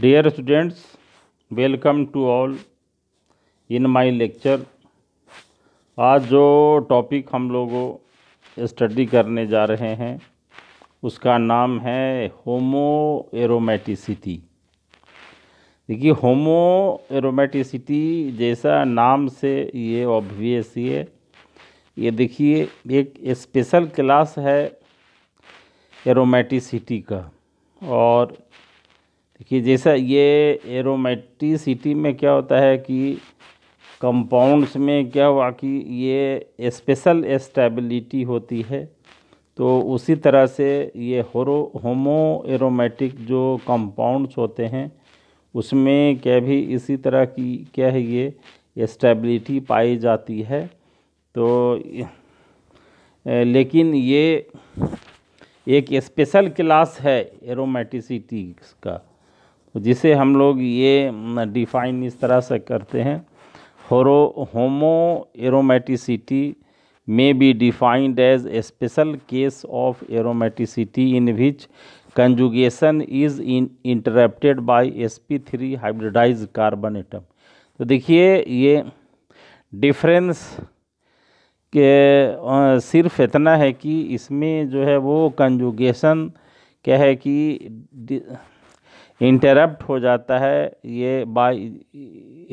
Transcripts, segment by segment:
Dear students welcome to all in my lecture आज जो topic हम लोगों स्टडी करने जा रहे हैं उसका नाम है होमो एरोमेटिसिटी देखिए होमो एरोमेटिसिटी जैसा नाम से ये ऑब्वियस ही है ये देखिए एक स्पेशल क्लास है एरोमेटिसिटी का और देखिए जैसा ये एरोमेटिसिटी में क्या होता है कि कंपाउंड्स में क्या हुआ कि ये स्पेशल स्टेबिलिटी होती है तो उसी तरह से ये होरो होमो एरोमेटिक जो कंपाउंड्स होते हैं उसमें क्या भी इसी तरह की क्या है ये स्टेबिलिटी पाई जाती है तो लेकिन ये एक स्पेशल क्लास है एरोमेटिसिटी का तो जिसे हम लोग ये डिफाइन इस तरह से करते हैं होरो homoaromaticity may be defined as a special case of aromaticity in which conjugation is in interrupted by S P three hybridized carbon atom तो देखिए ये डिफरेंस के सिर्फ इतना है कि इसमें जो है वो कंजुगेशन क्या है कि इंटरप्ट हो जाता है ये by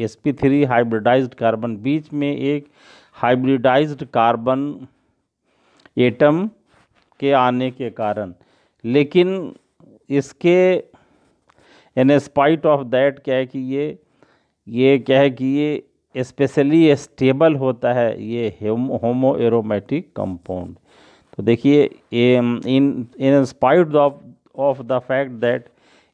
S P three hybridised carbon बीच में एक हाइब्रिडाइज्ड कार्बन एटम के आने के कारण लेकिन इसके इन स्पाइट ऑफ दैट क्या है कि ये ये क्या है कि ये स्पेशली स्टेबल होता है ये होमो एरोमेटिक कंपाउंड तो देखिए in in spite of the fact that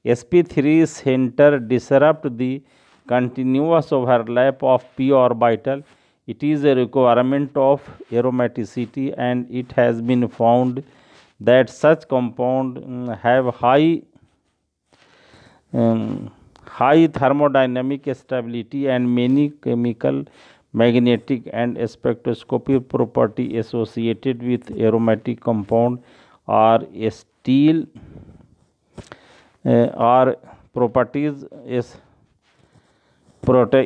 sp3 center disrupt the continuous overlap of p orbital it is a requirement of aromaticity and it has been found that such compound um, have high um, high thermodynamic stability and many chemical magnetic and spectroscopic property associated with aromatic compound are steel are properties is प्रोटे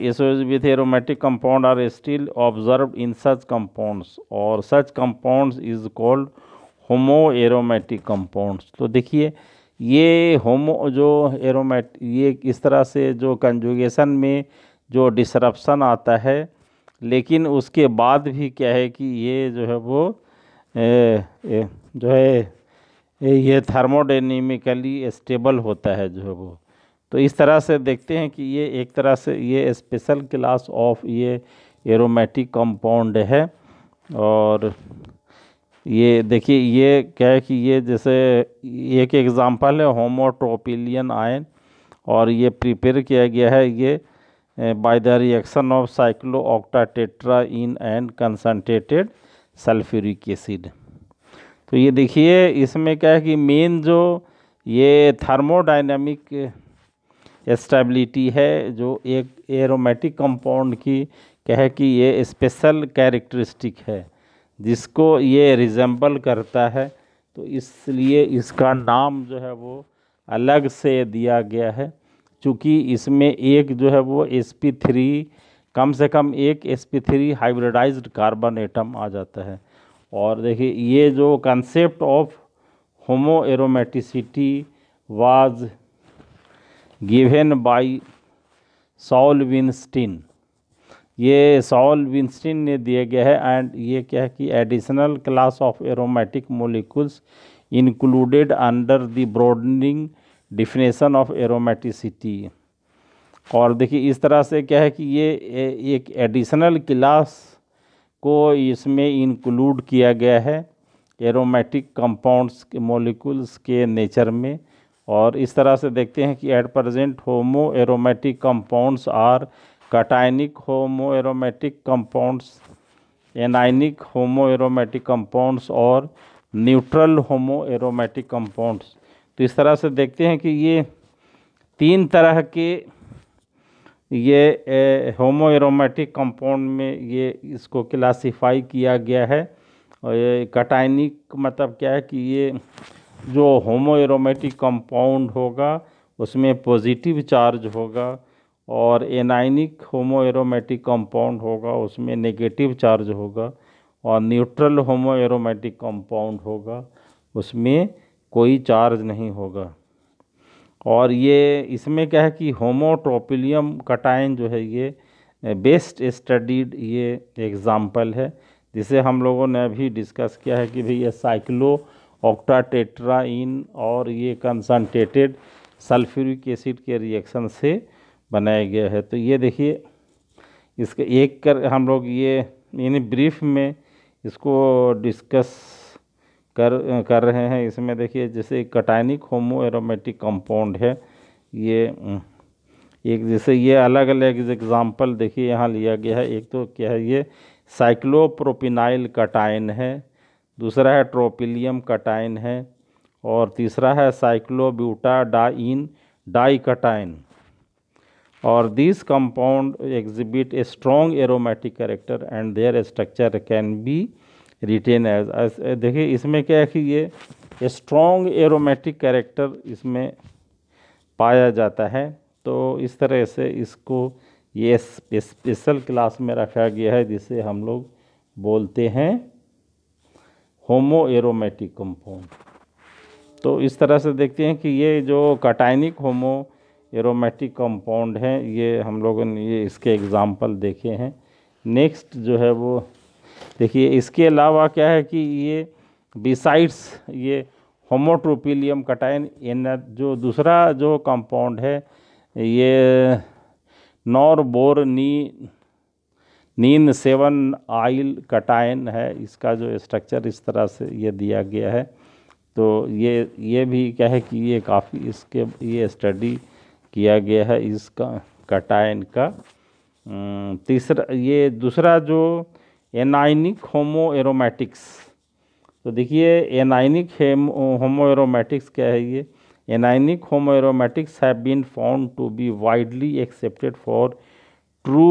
with aromatic compound are still observe in such compounds और such compounds is called homo aromatic compounds तो देखिए ये होमो जो एरोमेट ये इस तरह से जो कंजुगेशन में जो डिसरप्शन आता है लेकिन उसके बाद भी क्या है कि ये जो है वो ए, ए, जो है ये थर्मोडाइनमिकली स्टेबल होता है जो वो तो इस तरह से देखते हैं कि ये एक तरह से ये स्पेशल क्लास ऑफ ये एरोमेटिक कंपाउंड है और ये देखिए ये क्या है कि ये जैसे एक एग्ज़ाम्पल है होमोट्रोपिलियन आयन और ये प्रिपेयर किया गया है ये by the reaction of cyclooctatetraene and concentrated sulphuric acid तो ये देखिए इसमें क्या है कि मेन जो ये थर्मोडाइनमिक स्टेबिलिटी है जो एक एरोमेटिक कंपाउंड की क्या है कि ये स्पेशल कैरेक्टरिस्टिक है जिसको ये रिजेंबल करता है तो इसलिए इसका नाम जो है वो अलग से दिया गया है चूँकि इसमें एक जो है वो एस पी थ्री कम से कम एक S P three hybridised carbon atom आ जाता है और देखिए ये जो concept of homo aromaticity was given by Saul Winstein ये सॉल विंस्टिन ने दिया गया है एंड ये क्या है कि additional class of aromatic molecules included under the broadening definition of aromaticity और देखिए इस तरह से क्या है कि ये एक एडिशनल क्लास को इसमें इंक्लूड किया गया है एरोमेटिक कंपाउंड्स के मॉलिक्यूल्स के नेचर में और इस तरह से देखते हैं कि at present homo aromatic compounds are cationic homo aromatic compounds anionic homo aromatic compounds और न्यूट्रल होमो एरोमेटिक कंपाउंड्स तो इस तरह से देखते हैं कि ये तीन तरह के ये होमो एरोमेटिक कंपाउंड में ये इसको क्लासिफाई किया गया है और ये कटाइनिक मतलब क्या है कि ये जो होमो एरोमेटिक कंपाउंड होगा उसमें पॉजिटिव चार्ज होगा और एनाइनिक होमो एरोमेटिक कंपाउंड होगा उसमें नेगेटिव चार्ज होगा और न्यूट्रल होमो एरोमेटिक कंपाउंड होगा उसमें कोई चार्ज नहीं होगा और ये इसमें क्या है कि होमोट्रोपिलियम कटाइन जो है ये बेस्ट स्टडीड ये एग्ज़ाम्पल है जिसे हम लोगों ने अभी डिस्कस किया है कि भाई ये साइक्लो ऑक्टाटेट्राइन और ये कंसनट्रेटेड सल्फ्यूरिक एसिड के रिएक्शन से बनाया गया है तो ये देखिए इसका एक कर हम लोग ये इन ब्रीफ में इसको डिस्कस कर कर रहे हैं इसमें देखिए जैसे कटाइनिक होमो एरोमेटिक कंपाउंड है ये एक जैसे ये अलग अलग एग्ज़ाम्पल देखिए यहाँ लिया गया है एक तो क्या है ये साइक्लोप्रोपिनाइल कटाइन है दूसरा है ट्रोपिलियम कटाइन है और तीसरा है साइक्लोब्यूटा डाइन डाई कटाइन और this compound exhibit a strong aromatic character and their structure can be written as eh, देखिए इसमें क्या है कि ये स्ट्रॉन्ग एरोमेटिक कैरेक्टर इसमें पाया जाता है तो इस तरह से इसको ये स्पेशल क्लास में रखा गया है जिसे हम लोग बोलते हैं होमो एरोमेटिक कंपाउंड तो इस तरह से देखते हैं कि ये जो कटाइनिक होमो एरोमेटिक कंपाउंड हैं ये हम लोगों ने ये इसके एग्ज़ाम्पल देखे हैं नेक्स्ट जो है वो देखिए इसके अलावा क्या है कि ये बिसाइड्स ये होमोट्रोपिलियम कटाइन एन जो दूसरा जो कंपाउंड है ये नॉर बोर नी नीन सेवन आइल कटाइन है इसका जो स्ट्रक्चर इस तरह से ये दिया गया है तो ये ये भी क्या है कि ये काफ़ी इसके ये स्टडी किया गया है इसका कटाइन का तीसरा ये दूसरा जो एनाइनिक होमो एरोमेटिक्स तो देखिए एनाइनिक होमो एरोमैटिक्स क्या है ये anionic homo aromatics have been found to be widely accepted for true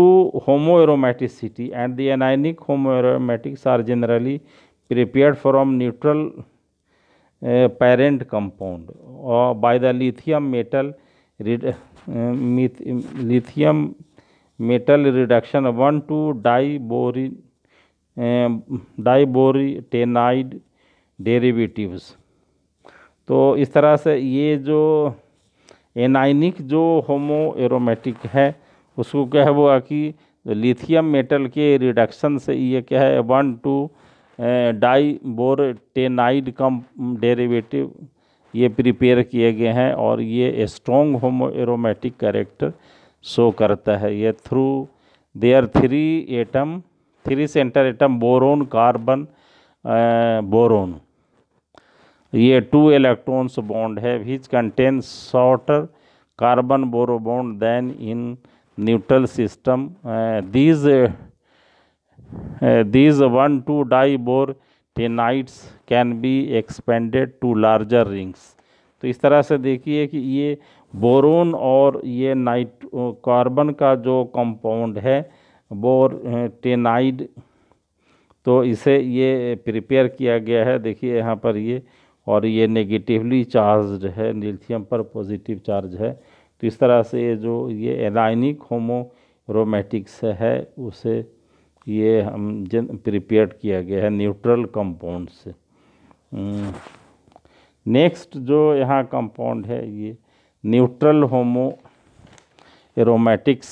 homo aromaticity and the anionic homo aromatics are generally prepare from neutral parent compound by the lithium metal lithium metal reduction one two di boron diboretanide derivatives तो इस तरह से ये जो anionic जो होमो aromatic है उसको क्या है वो कि लिथियम मेटल के रिडक्शन से ये क्या है वन टू टेनाइड कम डेरिवेटिव ये प्रिपेयर किए गए हैं और ये strong homo aromatic character show करता है ये through their three atom three centre atom boron carbon boron ये टू इलेक्ट्रॉन्स बॉन्ड है which contain shorter carbon boron bond then in neutral system these one two diboretanides can be expanded to larger rings तो इस तरह से देखिए कि ये boron और ये नाइट कार्बन का जो कंपाउंड है बोर टेनाइड तो इसे ये प्रिपेयर किया गया है देखिए यहाँ पर ये और ये नेगेटिवली चार्ज्ड है लिथियम पर पॉजिटिव चार्ज है तो इस तरह से ये जो ये एलाइनिक होमोरोमेटिक्स है उसे ये हम जन प्रिपेयर किया गया है न्यूट्रल कंपाउंड से नेक्स्ट जो यहाँ कंपाउंड है ये न्यूट्रल होमो एरोमेटिक्स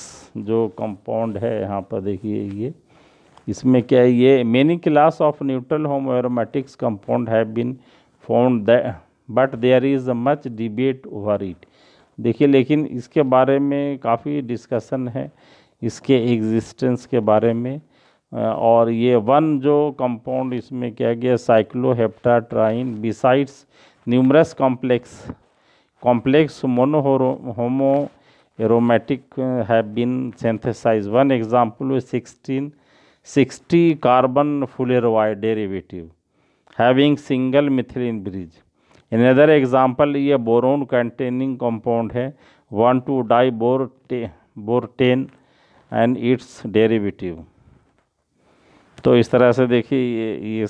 जो कंपाउंड है यहाँ पर देखिए ये इसमें क्या है ये many class of neutral homo aromatics compound have been found but there is a much debate over it देखिए लेकिन इसके बारे में काफ़ी डिस्कशन है इसके एग्जिस्टेंस के बारे में और ये वन जो कंपाउंड इसमें क्या गया cycloheptatriene besides numerous complex complex monohomo homo aromatic have been synthesized. One example is 16, 60 carbon fulleroid derivative having single methylene bridge. Another example ये boron containing compound है 1 2 diborane and its derivative. तो इस तरह से देखिए ये ये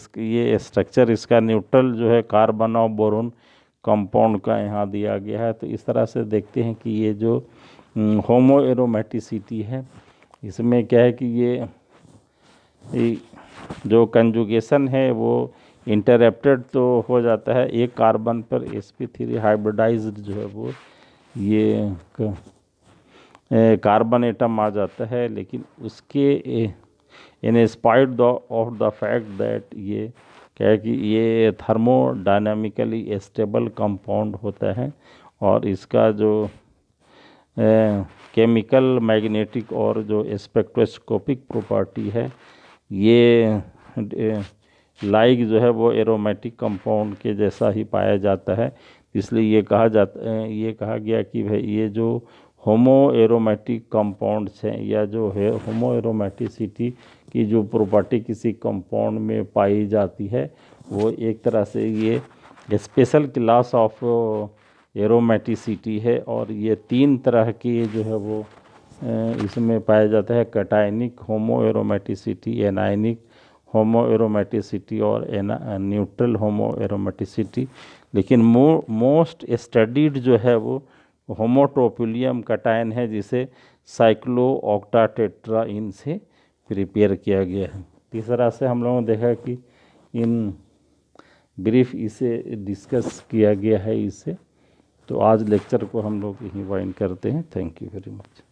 ये स्ट्रक्चर इसका न्यूट्रल जो है कार्बन और बोरोन कंपाउंड का यहाँ दिया गया है तो इस तरह से देखते हैं कि ये जो होमो हम्म, एरोमेटिसिटी है इसमें क्या है कि ये जो कंजुगेशन है वो इंटरप्टेड तो हो जाता है एक कार्बन पर एस पी थ्री हाइब्रिडाइज जो है वो ये कार्बन एटम आ जाता है लेकिन उसके in spite of the fact that ये क्या है कि ये थर्मोडाइनमिकली स्टेबल कंपाउंड होता है और इसका जो केमिकल मैग्नेटिक और जो स्पेक्ट्रोस्कोपिक प्रॉपर्टी है ये लाइक जो है वो एरोमेटिक कंपाउंड के जैसा ही पाया जाता है इसलिए ये कहा जाता ये कहा गया कि भाई ये जो होमो एरोमेटिक कंपाउंड्स हैं या जो है होमो एरोमेटिसिटी की जो प्रॉपर्टी किसी कंपाउंड में पाई जाती है वो एक तरह से ये स्पेशल क्लास ऑफ एरोमेटिसिटी है और ये तीन तरह की जो है वो इसमें पाया जाता है cationic homo aromaticity anionic homo aromaticity और एना न्यूट्रल होमो एरोमेटिसिटी लेकिन मो मोस्ट स्टडीड जो है वो होमोटोपुलियम कटाइन है जिसे साइक्लो ऑक्टाटेट्रा इन से प्रिपेयर किया गया है तीसरा से हम लोगों ने देखा कि इन ब्रीफ इसे डिस्कस किया गया है इसे तो आज लेक्चर को हम लोग यहीं वाइन करते हैं थैंक यू वेरी मच